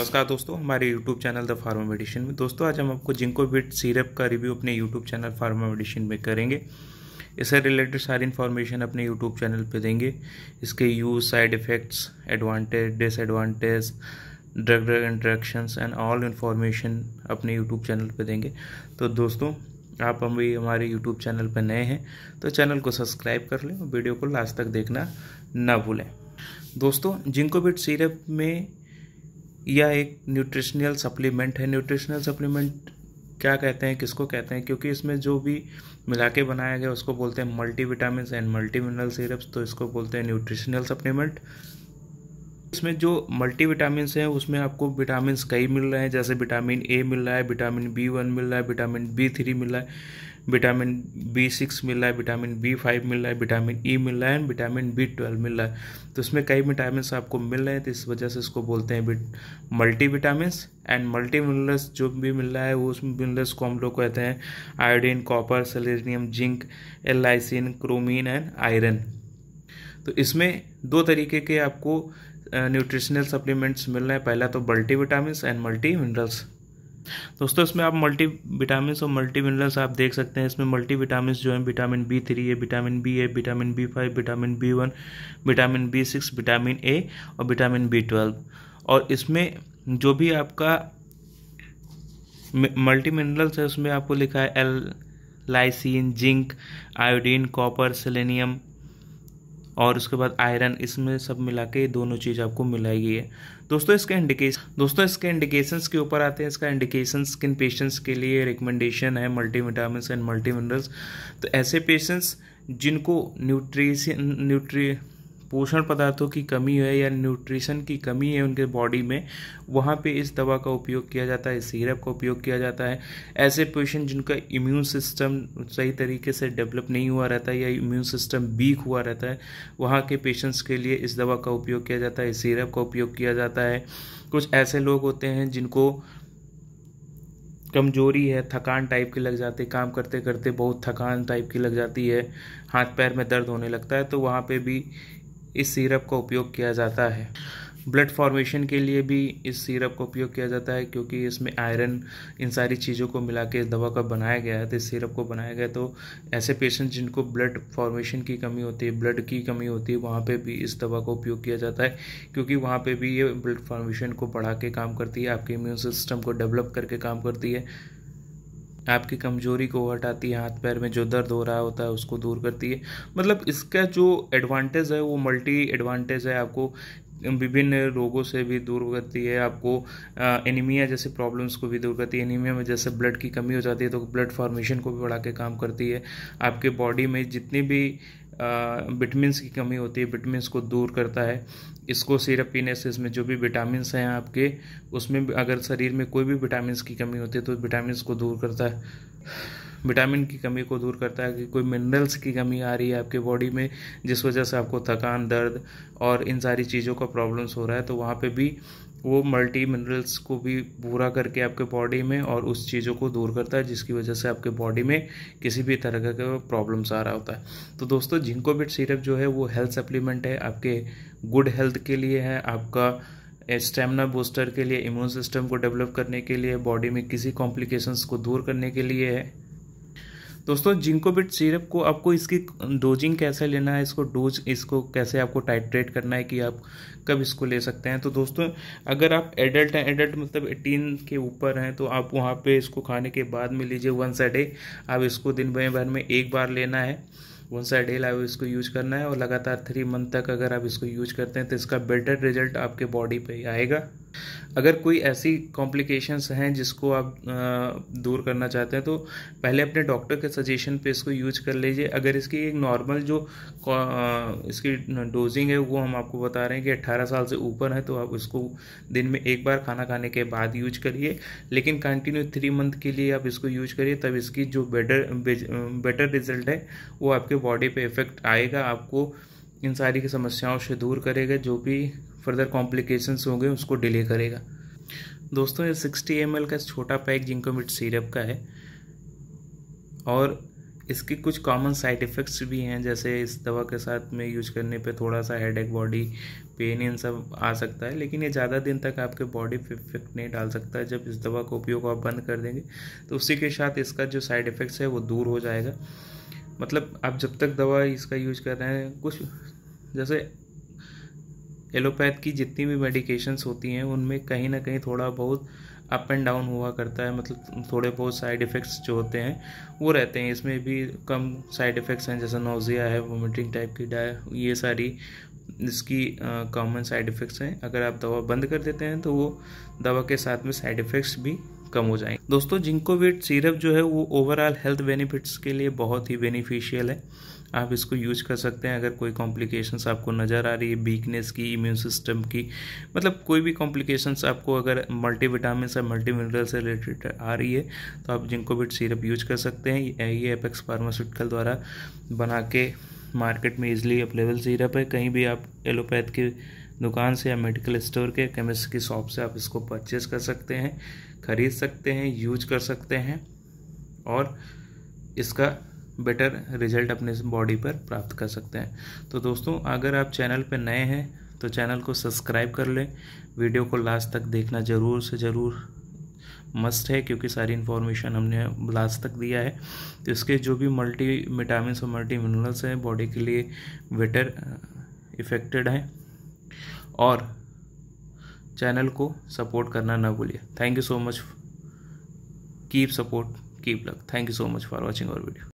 नमस्कार दोस्तों हमारे YouTube channel the pharma medicine में दोस्तों आज हम आपको बिट सीरप का रिव्यू अपने YouTube चैनल फार्मा मेडिशन में करेंगे इससे रिलेटेड सारी इन्फॉर्मेशन अपने YouTube चैनल पे देंगे इसके use side effects advantage disadvantage drug drug interactions and all information अपने यूट्यूब चैनल पर देंगे तो दोस्तों आप हम भी हमारे यूट्यूब चैनल पर नए हैं तो चैनल को सब्सक्राइब कर लें वीडियो को लास्ट तक देखना ना भूलें दोस्तों जिंकोबिट सीरप में यह एक न्यूट्रिशनल सप्लीमेंट है न्यूट्रिशनल सप्लीमेंट क्या कहते हैं किसको कहते हैं क्योंकि इसमें जो भी मिला के बनाया गया उसको बोलते हैं multi vitamin and multi mineral syrups तो इसको बोलते हैं न्यूट्रिशनल सप्लीमेंट इसमें जो मल्टी विटामिन हैं उसमें आपको विटामिन कई मिल रहे हैं जैसे विटामिन ए मिल रहा है विटामिन बी वन मिल रहा है विटामिन बी थ्री मिल रहा है विटामिन बी सिक्स मिल रहा है विटामिन बी फाइव मिल रहा है विटामिन ई मिल रहा है एंड विटामिन बी ट्वेल्व मिल रहा है तो इसमें कई विटामिन आपको मिल रहे हैं तो इस वजह से इसको बोलते हैं multi vitamin and multi minerals जो भी मिल रहा है उस मिनरल्स को हम लोग कहते हैं iodine copper selenium zinc allicin chromium and iron तो इसमें दो तरीके के आपको न्यूट्रिशनल सप्लीमेंट्स मिल रहे हैं पहला तो multi vitamin and multi minerals दोस्तों इसमें आप मल्टी विटामिन और मल्टी मिनरल्स आप देख सकते हैं इसमें मल्टी विटामिन जो हैं विटामिन बी थ्री है विटामिन बी है vitamin B five vitamin B one vitamin B six vitamin A और विटामिन बी ट्वेल्व और इसमें जो भी आपका मल्टी मिनरल्स है उसमें आपको लिखा है L lysine zinc iodine copper selenium और उसके बाद आयरन इसमें सब मिला के दोनों चीज़ आपको मिलाएगी है दोस्तों इसके इंडिकेशन दोस्तों इसके इंडिकेशंस के ऊपर आते हैं इसका इंडिकेशन किन पेशेंट्स के लिए रिकमेंडेशन है multi vitamin and multi minerals तो ऐसे पेशेंट्स जिनको न्यूट्रीशन न्यूट्री पोषण पदार्थों की कमी है या न्यूट्रिशन की कमी है उनके बॉडी में वहाँ पे इस दवा का उपयोग किया जाता है सीरप का उपयोग किया जाता है ऐसे पेशेंट जिनका इम्यून सिस्टम सही तरीके से डेवलप नहीं हुआ रहता है या इम्यून सिस्टम वीक हुआ रहता है वहाँ के पेशेंट्स के लिए इस दवा का उपयोग किया जाता है सीरप का उपयोग किया जाता है कुछ ऐसे लोग होते हैं जिनको कमजोरी है थकान टाइप की लग जाती है काम करते करते बहुत थकान टाइप की लग जाती है हाथ पैर में दर्द होने लगता है तो वहाँ पे भी इस सिरप का उपयोग किया जाता है ब्लड फॉर्मेशन के लिए भी इस सिरप का उपयोग किया जाता है क्योंकि इसमें आयरन इन सारी चीज़ों को मिला के दवा का बनाया गया है तो इस सिरप को बनाया गया तो ऐसे पेशेंट जिनको ब्लड फॉर्मेशन की कमी होती है ब्लड की कमी होती है वहाँ पे भी इस दवा का उपयोग किया जाता है क्योंकि वहाँ पे भी ये ब्लड फॉर्मेशन को बढ़ा के काम करती है आपके इम्यून सिस्टम को डेवलप करके काम करती है आपकी कमजोरी को हटाती है हाथ पैर में जो दर्द हो रहा होता है उसको दूर करती है मतलब इसका जो एडवांटेज है वो मल्टी एडवांटेज है आपको विभिन्न रोगों से भी दूर करती है आपको एनीमिया जैसे प्रॉब्लम्स को भी दूर करती है एनीमिया में जैसे ब्लड की कमी हो जाती है तो ब्लड फॉर्मेशन को भी बढ़ा के काम करती है आपके बॉडी में जितनी भी विटामिन की कमी होती है विटामिन को दूर करता है इसको सिरप पीने से इसमें जो भी विटामिन हैं आपके उसमें अगर शरीर में कोई भी विटामिन की कमी होती है तो विटामिन को दूर करता है विटामिन की कमी को दूर करता है कि कोई मिनरल्स की कमी आ रही है आपके बॉडी में जिस वजह से आपको थकान दर्द और इन सारी चीज़ों का प्रॉब्लम्स हो रहा है तो वहाँ पे भी वो मल्टी मिनरल्स को भी पूरा करके आपके बॉडी में और उस चीज़ों को दूर करता है जिसकी वजह से आपके बॉडी में किसी भी तरह का प्रॉब्लम्स आ रहा होता है तो दोस्तों जिंकोबिट सिरप जो है वो हेल्थ सप्लीमेंट है आपके गुड हेल्थ के लिए है आपका स्टेमिना बूस्टर के लिए इम्यून सिस्टम को डेवलप करने के लिए बॉडी में किसी कॉम्प्लिकेशंस को दूर करने के लिए है दोस्तों जिंकोबिट सिरप को आपको इसकी डोजिंग कैसे लेना है इसको डोज इसको कैसे आपको टाइट्रेट करना है कि आप कब इसको ले सकते हैं तो दोस्तों अगर आप एडल्ट हैं एडल्ट मतलब एटीन के ऊपर हैं तो आप वहाँ पर इसको खाने के बाद में लीजिए वन साइड डे आप इसको दिन भर में एक बार लेना है वन सा डे आप इसको यूज करना है और लगातार थ्री मंथ तक अगर आप इसको यूज करते हैं तो इसका बेटर रिजल्ट आपके बॉडी पर आएगा अगर कोई ऐसी कॉम्प्लिकेशंस हैं जिसको आप दूर करना चाहते हैं तो पहले अपने डॉक्टर के सजेशन पे इसको यूज कर लीजिए अगर इसकी एक नॉर्मल जो इसकी डोजिंग है वो हम आपको बता रहे हैं कि 18 साल से ऊपर है तो आप इसको दिन में एक बार खाना खाने के बाद यूज करिए लेकिन कंटिन्यू थ्री मंथ के लिए आप इसको यूज करिए तब इसकी जो बेटर बेटर रिजल्ट है वो आपके बॉडी पर इफेक्ट आएगा आपको इन सारी की समस्याओं से दूर करेगा जो भी फर्दर कॉम्प्लिकेशंस होंगे उसको डिले करेगा दोस्तों ये 60 एम का छोटा पैक जिंकोमिट सिरप का है और इसके कुछ कॉमन साइड इफ़ेक्ट्स भी हैं जैसे इस दवा के साथ में यूज करने पे थोड़ा सा हेडेक बॉडी पेन इन सब आ सकता है लेकिन ये ज़्यादा दिन तक आपके बॉडी पे इफेक्ट नहीं डाल सकता है जब इस दवा का उपयोग आप बंद कर देंगे तो उसी के साथ इसका जो साइड इफ़ेक्ट्स है वो दूर हो जाएगा मतलब आप जब तक दवा इसका यूज कर रहे हैं कुछ जैसे एलोपैथ की जितनी भी मेडिकेशंस होती हैं उनमें कहीं ना कहीं थोड़ा बहुत अप एंड डाउन हुआ करता है मतलब थोड़े बहुत साइड इफ़ेक्ट्स जो होते हैं वो रहते हैं इसमें भी कम साइड इफ़ेक्ट्स हैं जैसे नोज़िया है वोमिटिंग टाइप की डाय ये सारी इसकी कॉमन साइड इफ़ेक्ट्स हैं अगर आप दवा बंद कर देते हैं तो वो दवा के साथ में साइड इफ़ेक्ट्स भी कम हो जाएंगे दोस्तों जिंकोविट सीरप जो है वो ओवरऑल हेल्थ बेनिफिट्स के लिए बहुत ही बेनिफिशियल है आप इसको यूज कर सकते हैं अगर कोई कॉम्प्लिकेशंस आपको नज़र आ रही है वीकनेस की इम्यून सिस्टम की मतलब कोई भी कॉम्प्लिकेशंस आपको अगर मल्टीविटामिन या मल्टी मिनरल से रिलेटेड आ रही है तो आप जिंकोविट सीरप यूज कर सकते हैं ये एपेक्स फार्मास्यूटिकल द्वारा बना के मार्केट में इजीली अवेलेबल सीरप है कहीं भी आप एलोपैथ के दुकान से या मेडिकल स्टोर के केमिस्ट की शॉप से आप इसको परचेज कर सकते हैं खरीद सकते हैं यूज कर सकते हैं और इसका बेटर रिजल्ट अपने बॉडी पर प्राप्त कर सकते हैं तो दोस्तों अगर आप चैनल पर नए हैं तो चैनल को सब्सक्राइब कर लें वीडियो को लास्ट तक देखना ज़रूर से ज़रूर मस्ट है क्योंकि सारी इन्फॉर्मेशन हमने लास्ट तक दिया है तो इसके जो भी मल्टी विटामिन और मल्टी मिनरल्स हैं बॉडी के लिए बेटर इफेक्टेड हैं और चैनल को सपोर्ट करना ना भूलिए thank you so much keep support keep luck thank you so much for watching our video